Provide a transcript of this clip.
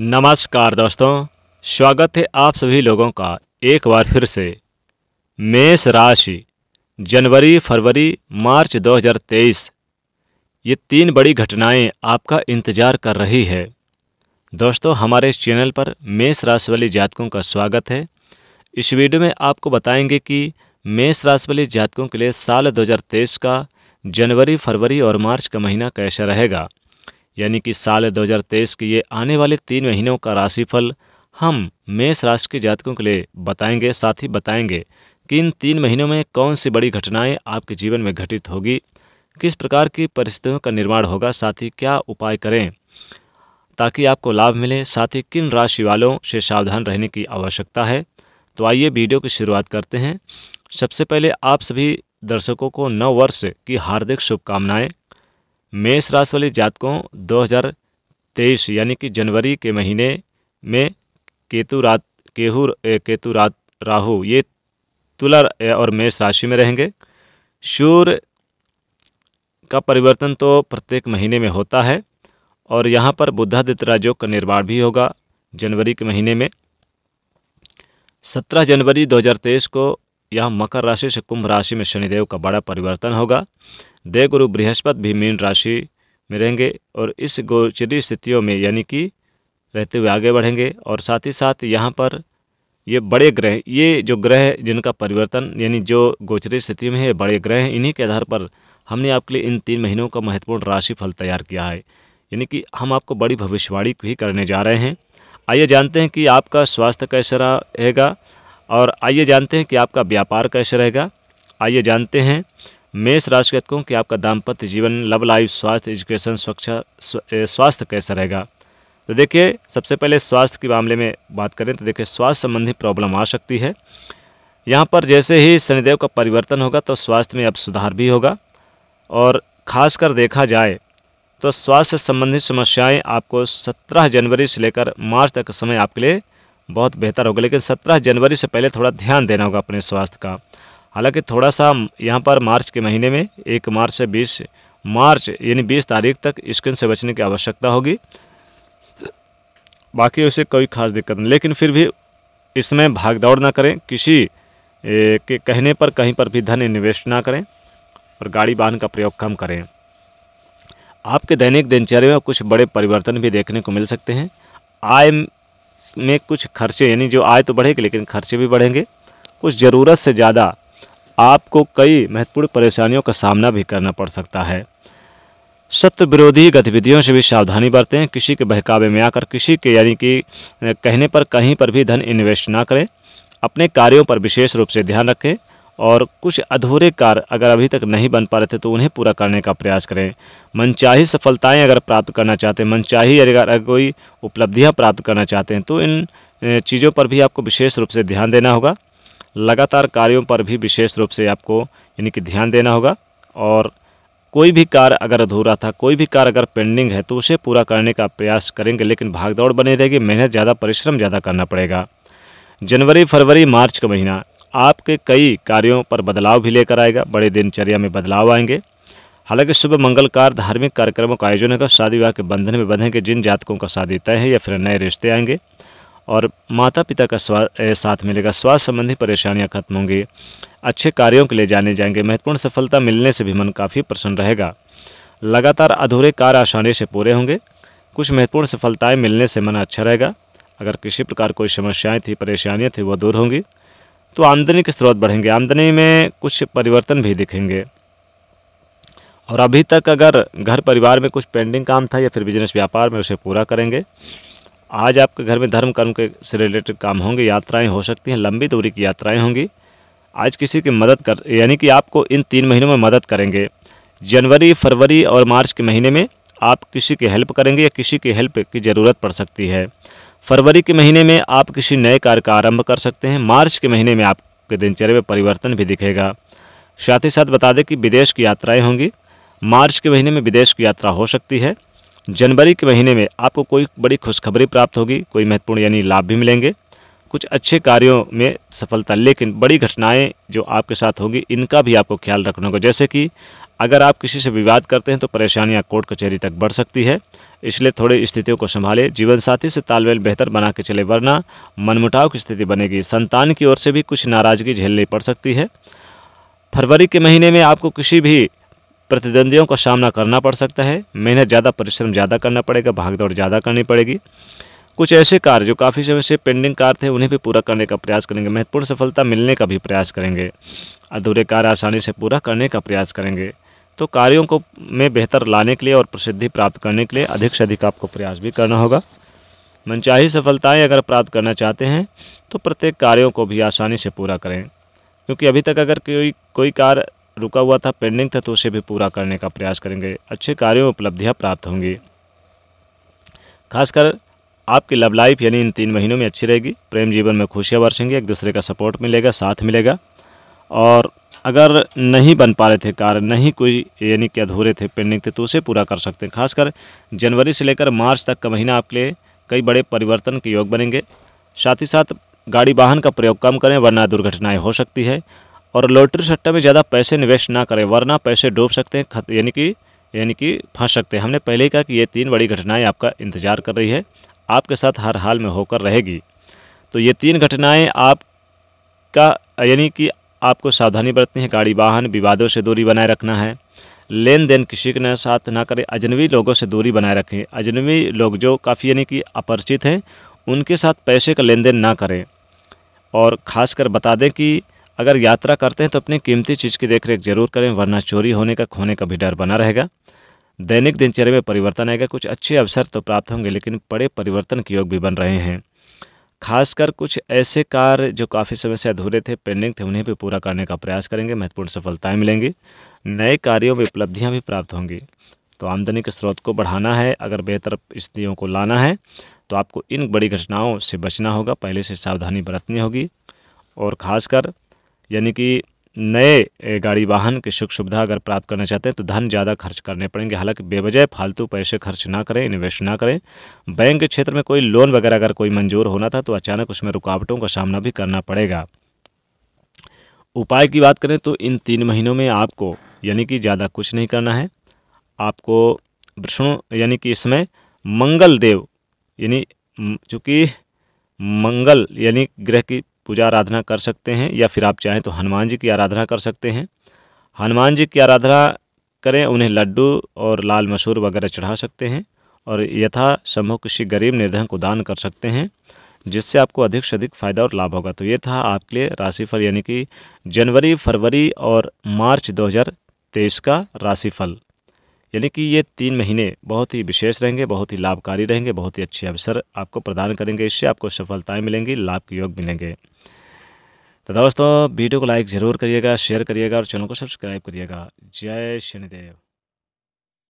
नमस्कार दोस्तों स्वागत है आप सभी लोगों का एक बार फिर से मेष राशि जनवरी फरवरी मार्च 2023 ये तीन बड़ी घटनाएं आपका इंतजार कर रही है दोस्तों हमारे इस चैनल पर मेष राशि वाले जातकों का स्वागत है इस वीडियो में आपको बताएंगे कि मेष राशि वाले जातकों के लिए साल 2023 का जनवरी फरवरी और मार्च का महीना कैसा रहेगा यानी कि साल 2023 के ये आने वाले तीन महीनों का राशिफल हम मेष राशि के जातकों के लिए बताएंगे साथ ही बताएंगे कि इन तीन महीनों में कौन सी बड़ी घटनाएं आपके जीवन में घटित होगी किस प्रकार की परिस्थितियों का निर्माण होगा साथ ही क्या उपाय करें ताकि आपको लाभ मिले साथ ही किन राशि वालों से सावधान रहने की आवश्यकता है तो आइए वीडियो की शुरुआत करते हैं सबसे पहले आप सभी दर्शकों को नव वर्ष की हार्दिक शुभकामनाएं मेष राशि वाले जातकों 2023 यानी कि जनवरी के महीने में केतु रात केहू केतु रात राहु ये तुला और मेष राशि में रहेंगे सूर्य का परिवर्तन तो प्रत्येक महीने में होता है और यहाँ पर बुद्धादित्य राजयोग का निर्माण भी होगा जनवरी के महीने में सत्रह जनवरी 2023 को यह मकर राशि से कुंभ राशि में शनिदेव का बड़ा परिवर्तन होगा देव गुरु बृहस्पति भी मीन राशि में रहेंगे और इस गोचरी स्थितियों में यानी कि रहते हुए आगे बढ़ेंगे और साथ ही साथ यहाँ पर ये बड़े ग्रह ये जो ग्रह जिनका परिवर्तन यानी जो गोचरी स्थिति में है बड़े ग्रह हैं इन्हीं के आधार पर हमने आपके लिए इन तीन महीनों का महत्वपूर्ण राशि फल तैयार किया है यानी कि हम आपको बड़ी भविष्यवाणी भी करने जा रहे हैं आइए जानते हैं कि आपका स्वास्थ्य कैसा रहेगा और आइए जानते हैं कि आपका व्यापार कैसे रहेगा आइए जानते हैं मेष राशि जातकों कि आपका दाम्पत्य जीवन लव लाइफ स्वास्थ्य एजुकेशन स्वच्छा स्वास्थ्य कैसा रहेगा तो देखिए सबसे पहले स्वास्थ्य के मामले में बात करें तो देखिए स्वास्थ्य संबंधी प्रॉब्लम आ सकती है यहाँ पर जैसे ही शनिदेव का परिवर्तन होगा तो स्वास्थ्य में अब सुधार भी होगा और खासकर देखा जाए तो स्वास्थ्य संबंधित समस्याएं आपको 17 जनवरी से लेकर मार्च तक समय आपके लिए बहुत बेहतर होगा लेकिन 17 जनवरी से पहले थोड़ा ध्यान देना होगा अपने स्वास्थ्य का हालांकि थोड़ा सा यहाँ पर मार्च के महीने में एक मार्च से बीस मार्च यानी बीस तारीख तक स्किन से बचने की आवश्यकता होगी बाकी उसे कोई खास दिक्कत नहीं लेकिन फिर भी इसमें भाग दौड़ ना करें किसी के कहने पर कहीं पर भी धन इन्वेस्ट ना करें और गाड़ी वाहन का प्रयोग कम करें आपके दैनिक दिनचर्या में कुछ बड़े परिवर्तन भी देखने को मिल सकते हैं आय में कुछ खर्चे यानी जो आय तो बढ़ेगी लेकिन खर्चे भी बढ़ेंगे कुछ ज़रूरत से ज़्यादा आपको कई महत्वपूर्ण परेशानियों का सामना भी करना पड़ सकता है सत्य विरोधी गतिविधियों से भी सावधानी बरतें किसी के बहकावे में आकर किसी के यानी कि कहने पर कहीं पर भी धन इन्वेस्ट ना करें अपने कार्यों पर विशेष रूप से ध्यान रखें और कुछ अधूरे कार्य अगर अभी तक नहीं बन पा रहे थे तो उन्हें पूरा करने का प्रयास करें मनचाही सफलताएं अगर प्राप्त करना चाहते हैं मनचाही अगर कोई उपलब्धियां प्राप्त करना चाहते हैं तो इन चीज़ों पर भी आपको विशेष रूप से ध्यान देना होगा लगातार कार्यों पर भी विशेष रूप से आपको यानी कि ध्यान देना होगा और कोई भी कार्य अगर अधूरा था कोई भी कार्य अगर पेंडिंग है तो उसे पूरा करने का प्रयास करेंगे लेकिन भागदौड़ बनी रहेगी मेहनत ज़्यादा परिश्रम ज़्यादा करना पड़ेगा जनवरी फरवरी मार्च का महीना आपके कई कार्यों पर बदलाव भी लेकर आएगा बड़े दिनचर्या में बदलाव आएंगे हालांकि शुभ मंगलकार धार्मिक कार्यक्रमों का आयोजन होगा शादी विवाह के बंधन में बंधेंगे जिन जातकों का शादी तय है या फिर नए रिश्ते आएंगे और माता पिता का साथ मिलेगा स्वास्थ्य संबंधी परेशानियां खत्म होंगी अच्छे कार्यों के लिए जाने जाएंगे महत्वपूर्ण सफलता मिलने से भी मन काफ़ी प्रसन्न रहेगा लगातार अधूरे कार्य आसानी से पूरे होंगे कुछ महत्वपूर्ण सफलताएँ मिलने से मन अच्छा रहेगा अगर किसी प्रकार कोई समस्याएँ थी परेशानियाँ थी वह दूर होंगी तो आमदनी के स्रोत बढ़ेंगे आमदनी में कुछ परिवर्तन भी दिखेंगे और अभी तक अगर घर परिवार में कुछ पेंडिंग काम था या फिर बिजनेस व्यापार में उसे पूरा करेंगे आज आपके घर में धर्म कर्म के से रिलेटेड काम होंगे यात्राएं हो सकती हैं लंबी दूरी की यात्राएं होंगी आज किसी की मदद कर यानी कि आपको इन तीन महीनों में मदद करेंगे जनवरी फरवरी और मार्च के महीने में आप किसी की हेल्प करेंगे या किसी की हेल्प की ज़रूरत पड़ सकती है फरवरी के महीने में आप किसी नए कार्य का आरंभ कर सकते हैं मार्च के महीने में आपके दिनचर्या में परिवर्तन भी दिखेगा साथ ही साथ बता दें कि विदेश की यात्राएँ होंगी मार्च के महीने में विदेश की यात्रा हो सकती है जनवरी के महीने में आपको कोई बड़ी खुशखबरी प्राप्त होगी कोई महत्वपूर्ण यानी लाभ भी मिलेंगे कुछ अच्छे कार्यों में सफलता लेकिन बड़ी घटनाएं जो आपके साथ होगी इनका भी आपको ख्याल रखना होगा जैसे कि अगर आप किसी से विवाद करते हैं तो परेशानियां कोर्ट कचहरी तक बढ़ सकती है इसलिए थोड़ी स्थितियों को संभालें जीवन साथी से तालमेल बेहतर बना के चले वरना मनमुटाव की स्थिति बनेगी संतान की ओर से भी कुछ नाराज़गी झेलनी पड़ सकती है फरवरी के महीने में आपको किसी भी प्रतिद्वंदियों का सामना करना पड़ सकता है मेहनत ज़्यादा परिश्रम ज़्यादा करना पड़ेगा भागदौड़ ज़्यादा करनी पड़ेगी कुछ ऐसे कार्य जो काफ़ी समय से पेंडिंग कार्य थे उन्हें भी पूरा करने का प्रयास करेंगे महत्वपूर्ण सफलता मिलने का भी प्रयास करेंगे अधूरे कार्य आसानी से पूरा करने का प्रयास करेंगे तो कार्यों को में बेहतर लाने के लिए और प्रसिद्धि प्राप्त करने के लिए अधिक से अधिक आपको प्रयास भी करना होगा मनचाही सफलताएं अगर प्राप्त करना चाहते हैं तो प्रत्येक कार्यों को भी आसानी से पूरा करें क्योंकि अभी तक अगर कोई कोई कार्य रुका हुआ था पेंडिंग था तो उसे भी पूरा करने का प्रयास करेंगे अच्छे कार्यों में उपलब्धियाँ प्राप्त होंगी खासकर आपकी लव लाइफ यानी इन तीन महीनों में अच्छी रहेगी प्रेम जीवन में खुशियाँ बरसेंगी एक दूसरे का सपोर्ट मिलेगा साथ मिलेगा और अगर नहीं बन पा रहे थे कार्य नहीं कोई यानी कि अधूरे थे पेंडिंग थे तो उसे पूरा कर सकते हैं खासकर जनवरी से लेकर मार्च तक का महीना आपके लिए कई बड़े परिवर्तन के योग बनेंगे साथ ही साथ गाड़ी वाहन का प्रयोग कम करें वरना दुर्घटनाएं हो सकती है और लॉटरी सट्टा में ज़्यादा पैसे इन्वेस्ट ना करें वरना पैसे डूब सकते हैं यानी कि यानी कि फंस सकते हैं हमने पहले ही कहा कि ये तीन बड़ी घटनाएं आपका इंतज़ार कर रही है आपके साथ हर हाल में होकर रहेगी तो ये तीन घटनाएं आपका यानी कि आपको सावधानी बरतनी है गाड़ी वाहन विवादों से दूरी बनाए रखना है लेन देन किसी के साथ ना करें अजनबी लोगों से दूरी बनाए रखें अजनबी लोग जो काफ़ी यानी कि अपरिचित हैं उनके साथ पैसे का लेन देन ना करें और ख़ास बता दें कि अगर यात्रा करते हैं तो अपनी कीमती चीज़ की देखरेख जरूर करें वरना चोरी होने का खोने का भी डर बना रहेगा दैनिक दिनचर्या में परिवर्तन आएगा कुछ अच्छे अवसर तो प्राप्त होंगे लेकिन बड़े परिवर्तन के योग भी बन रहे हैं खासकर कुछ ऐसे कार्य जो काफ़ी समय से अधूरे थे पेंडिंग थे उन्हें भी पूरा करने का प्रयास करेंगे महत्वपूर्ण सफलताएं मिलेंगी नए कार्यों में उपलब्धियाँ भी प्राप्त होंगी तो आमदनी के स्रोत को बढ़ाना है अगर बेहतर स्थितियों को लाना है तो आपको इन बड़ी घटनाओं से बचना होगा पहले से सावधानी बरतनी होगी और ख़ासकर यानी कि नए गाड़ी वाहन की सुख सुविधा अगर प्राप्त करना चाहते हैं तो धन ज़्यादा खर्च करने पड़ेंगे हालांकि बेवजह फालतू पैसे खर्च ना करें इन्वेस्ट ना करें बैंक के क्षेत्र में कोई लोन वगैरह अगर कोई मंजूर होना था तो अचानक उसमें रुकावटों का सामना भी करना पड़ेगा उपाय की बात करें तो इन तीन महीनों में आपको यानी कि ज़्यादा कुछ नहीं करना है आपको विष्णु यानी कि इसमें मंगल देव यानी चूँकि मंगल यानी ग्रह की पूजा आराधना कर सकते हैं या फिर आप चाहें तो हनुमान जी की आराधना कर सकते हैं हनुमान जी की आराधना करें उन्हें लड्डू और लाल मसूर वगैरह चढ़ा सकते हैं और यथा संभव किसी गरीब निर्धन को दान कर सकते हैं जिससे आपको अधिक से अधिक फ़ायदा और लाभ होगा तो ये था आपके लिए राशिफल यानी कि जनवरी फरवरी और मार्च 2023 का राशिफल यानी कि ये तीन महीने बहुत ही विशेष रहेंगे बहुत ही लाभकारी रहेंगे बहुत ही अच्छे अवसर आपको प्रदान करेंगे इससे आपको सफलताएँ मिलेंगी लाभ के योग मिलेंगे तो दोस्तों वीडियो को लाइक ज़रूर करिएगा शेयर करिएगा और चैनल को सब्सक्राइब करिएगा जय शनिदेव